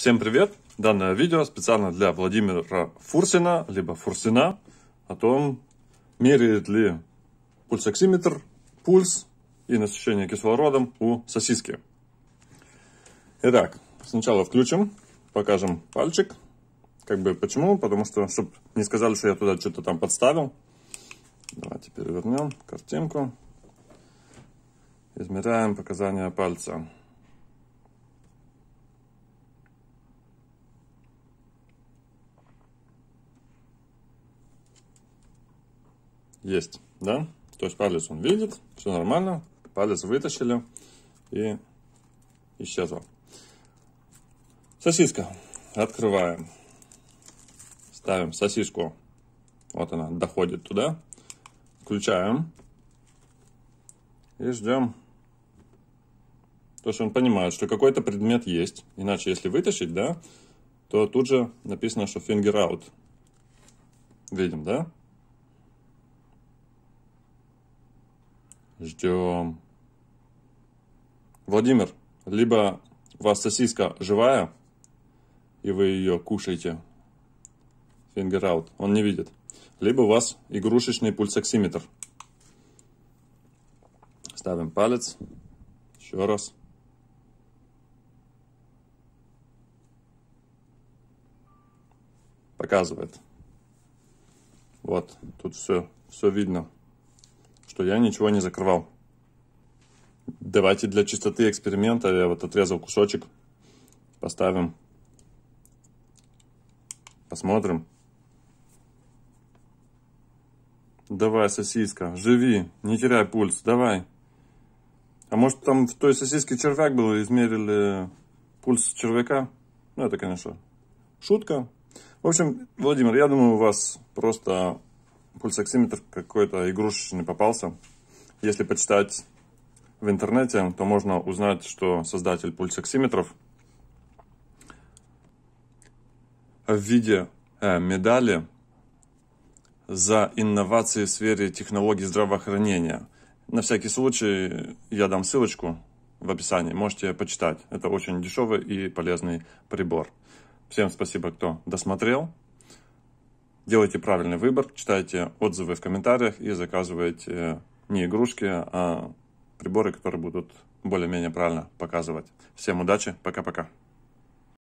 Всем привет! Данное видео специально для Владимира Фурсина, либо Фурсина, о том, меряет ли пульсоксиметр пульс и насыщение кислородом у сосиски. Итак, сначала включим, покажем пальчик. Как бы почему? Потому что, чтобы не сказали, что я туда что-то там подставил. Давайте перевернем картинку. Измеряем показания пальца. есть, да? То есть палец он видит, все нормально, палец вытащили и исчезла. Сосиска. Открываем. Ставим сосиску. Вот она доходит туда. Включаем. И ждем. То, что он понимает, что какой-то предмет есть. Иначе, если вытащить, да, то тут же написано, что finger out. Видим, да? Ждем. Владимир, либо у вас сосиска живая, и вы ее кушаете. Finger out. Он не видит. Либо у вас игрушечный пульсоксиметр. Ставим палец. Еще раз. Показывает. Вот, тут все, все видно что я ничего не закрывал. Давайте для чистоты эксперимента я вот отрезал кусочек. Поставим. Посмотрим. Давай, сосиска, живи, не теряй пульс, давай. А может там в той сосиске червяк был измерили пульс червяка? Ну это, конечно, шутка. В общем, Владимир, я думаю, у вас просто пульсоксиметр какой-то игрушечный попался. Если почитать в интернете, то можно узнать, что создатель пульсоксиметров в виде э, медали за инновации в сфере технологий здравоохранения. На всякий случай я дам ссылочку в описании, можете почитать. Это очень дешевый и полезный прибор. Всем спасибо, кто досмотрел делайте правильный выбор, читайте отзывы в комментариях и заказывайте э, не игрушки, а приборы, которые будут более-менее правильно показывать. Всем удачи, пока-пока.